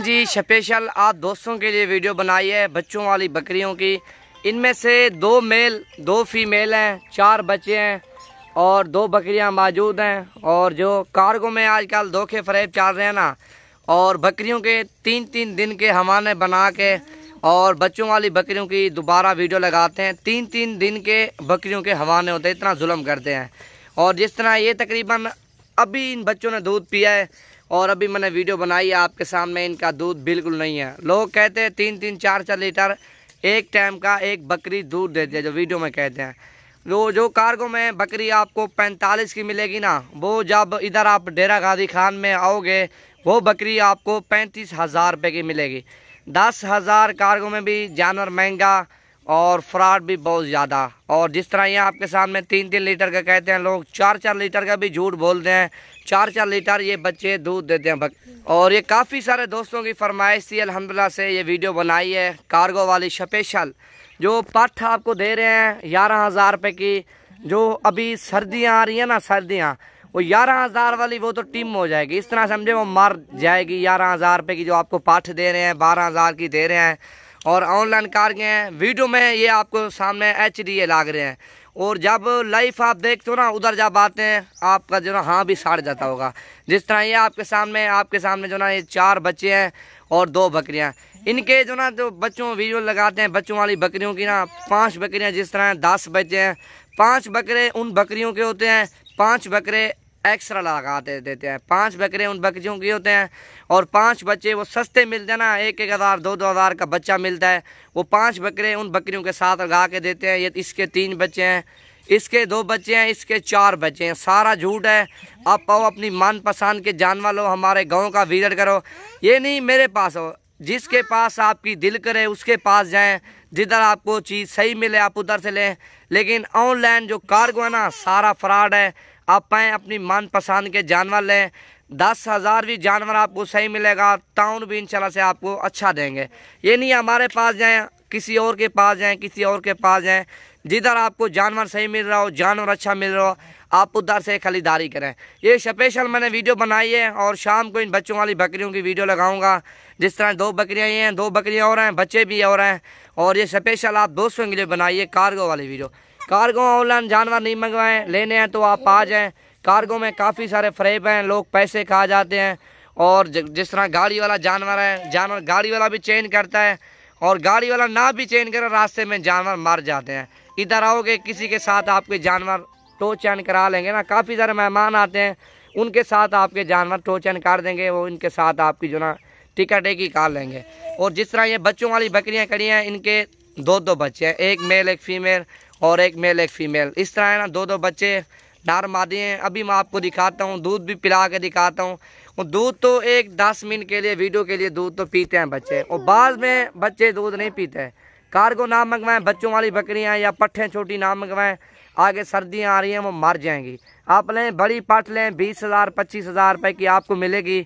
जी special आज दोस्तों के लिए वीडियो बनाई है बच्चों वाली बकरियों की इनमें से दो मेल दो फीमेल हैं चार बच्चे हैं और दो बकरियां मौजूद हैं और जो कार्गो में आजकल धोखे फरेब चल रहे हैं ना और बकरियों के तीन तीन दिन के हमाने बना के और बच्चों वाली बकरियों की दोबारा वीडियो लगाते हैं तीन तीन दिन के बकरियों के हवाने होते हैं इतना जुल्म करते हैं और जिस तरह ये तकरीबन अभी इन बच्चों ने दूध पिया है और अभी मैंने वीडियो बनाई है आपके सामने इनका दूध बिल्कुल नहीं है लोग कहते हैं तीन तीन चार चार लीटर एक टाइम का एक बकरी दूध देती है जो वीडियो में कहते हैं वो जो कार्गो में बकरी आपको पैंतालीस की मिलेगी ना वो जब इधर आप डेरा गादी खान में आओगे वो बकरी आपको पैंतीस हज़ार रुपये की मिलेगी दस हज़ार कार्गो में भी जानवर महंगा और फ्रॉड भी बहुत ज़्यादा और जिस तरह ये आपके सामने तीन तीन लीटर का कहते हैं लोग चार चार लीटर का भी झूठ बोलते हैं चार चार लीटर ये बच्चे दूध देते हैं भक्त और ये काफ़ी सारे दोस्तों की फरमाइश थी अलहमदिल्ला से ये वीडियो बनाई है कार्गो वाली स्पेशल जो पठ आपको दे रहे हैं ग्यारह हज़ार रुपये की जो अभी सर्दियाँ आ रही हैं ना सर्दियाँ वो ग्यारह हज़ार वाली वो तो टीम हो जाएगी इस तरह समझे वो मर जाएगी ग्यारह हज़ार रुपये की जो आपको पाठ दे रहे हैं बारह हज़ार की दे रहे हैं और ऑनलाइन कार के हैं वीडियो में ये आपको सामने एच डी ए लाग रहे हैं और जब लाइफ आप देखते हो ना उधर जब आते हैं आपका जो ना हाँ भी साड़ जाता होगा जिस तरह ये आपके सामने आपके सामने जो ना ये चार बच्चे हैं और दो बकरियाँ इनके जो ना जो बच्चों वीडियो लगाते हैं बच्चों वाली बकरियों की ना पांच बकरियाँ जिस तरह दस बच्चे हैं पांच बकरे उन बकरियों के होते हैं पांच बकरे एक्स्ट्रा लगा दे देते हैं पांच बकरे उन बकरियों के होते हैं और पांच बच्चे वो सस्ते मिलते हैं ना एक एक हज़ार दो दो हज़ार का बच्चा मिलता है वो पांच बकरे उन बकरियों के साथ लगा के देते हैं ये इसके तीन बच्चे हैं इसके दो बच्चे हैं इसके चार बच्चे हैं सारा झूठ है आप पाओ अपनी मनपसंद के जानवर लो हमारे गाँव का विजिट करो ये नहीं मेरे पास हो जिसके पास आपकी दिल करे उसके पास जाए जिधर आपको चीज़ सही मिले आप उधर से लें लेकिन ऑनलाइन जो कार्गो है ना सारा फ्रॉड है आप पाएँ अपनी मनपसंद के जानवर लें दस हज़ार भी जानवर आपको सही मिलेगा ताउन भी इंशाल्लाह से आपको अच्छा देंगे ये नहीं हमारे पास जाएँ किसी और के पास जाएँ किसी और के पास जाएँ जिधर आपको जानवर सही मिल रहा हो जानवर अच्छा मिल रहा हो आप उधर से खरीदारी करें ये स्पेशल मैंने वीडियो बनाई है और शाम को इन बच्चों वाली बकरियों की वीडियो लगाऊंगा जिस तरह दो बकरियां ये हैं दो बकरियां और हैं बच्चे भी और हैं और ये स्पेशल आप दोस्तों के लिए बनाइए कार्गो वाली वीडियो कार्गो ऑनलाइन जानवर नहीं मंगवाएं लेने हैं तो आप आ जाएं कार्गो में काफ़ी सारे फ्रेब हैं लोग पैसे खा जाते हैं और जिस तरह गाड़ी वाला जानवर है जानवर गाड़ी वाला भी चेंज करता है और गाड़ी वाला ना भी चेंज करे रास्ते में जानवर मर जाते हैं इधर आओगे किसी के साथ आपके जानवर टो चैन करा लेंगे ना काफ़ी सारे मेहमान आते हैं उनके साथ आपके जानवर टो चैन कर देंगे वो इनके साथ आपकी जो ना टिकट एक ही कर लेंगे और जिस तरह ये बच्चों वाली बकरियाँ खड़ी हैं इनके दो दो बच्चे हैं एक मेल एक फीमेल और एक मेल एक फीमेल इस तरह है ना दो दो बच्चे नर मादी हैं अभी मैं आपको दिखाता हूँ दूध भी पिला के दिखाता हूँ और दूध तो एक दस मिनट के लिए वीडियो के लिए दूध तो पीते हैं बच्चे और बाद में बच्चे दूध नहीं पीते हैं कार्गो ना मंगवाएं बच्चों वाली बकरियां या पट्ठे छोटी ना मंगवाएं आगे सर्दियां आ रही हैं वो मर जाएंगी आप लें बड़ी पाठ लें बीस हज़ार पच्चीस हज़ार रुपये की आपको मिलेगी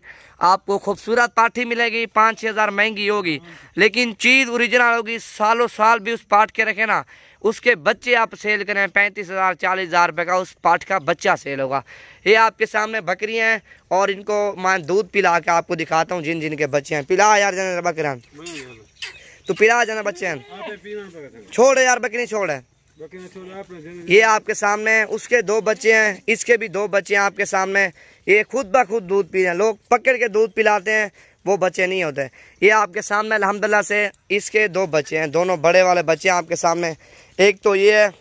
आपको खूबसूरत पाठी मिलेगी पाँच छः हज़ार महंगी होगी लेकिन चीज़ ओरिजिनल होगी सालों साल भी उस पाठ के रखें ना उसके बच्चे आप सेल करें पैंतीस हज़ार चालीस हज़ार रुपये का उस पाठ का बच्चा सेल होगा ये आपके सामने बकरियाँ हैं और इनको मैं दूध पिला के आपको दिखाता हूँ जिन जिनके बच्चे हैं पिला यार बकर बकरा तो पिला जाना बच्चे छोड़ यार बकरी छोड़ है ये आपके सामने उसके दो बच्चे हैं इसके भी दो बच्चे हैं आपके सामने ये खुद ब खुद दूध पी रहे हैं लोग पकड़ के दूध पिलाते हैं वो बच्चे नहीं होते ये आपके सामने अलहमदिल्ला से इसके दो बच्चे हैं दोनों बड़े वाले बच्चे हैं आपके सामने एक तो ये है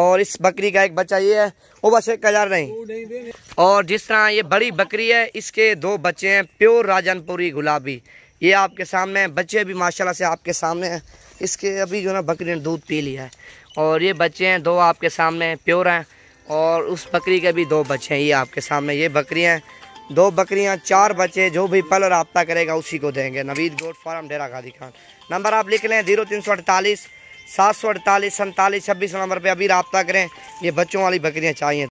और इस बकरी का एक बच्चा ये है वो बस एक हजार नहीं और जिस तरह ये बड़ी बकरी है इसके दो बच्चे हैं प्योर राजनपुरी गुलाबी ये आपके सामने बच्चे भी माशाला से आपके सामने हैं इसके अभी जो ना बकरी ने दूध पी लिया है और ये बच्चे हैं दो आपके सामने प्योर हैं और उस बकरी के भी दो बच्चे हैं ये आपके सामने ये बकरियाँ हैं दो बकरियाँ चार बच्चे जो भी पल रबता करेगा उसी को देंगे नवीद गोट फार्म डेरा गादी खान नंबर आप लिख लें जीरो तीन सौ अड़तालीस सात सौ अड़तालीस सैंतालीस छब्बीस नंबर पर अभी रबता करें ये बच्चों वाली बकरियाँ चाहिए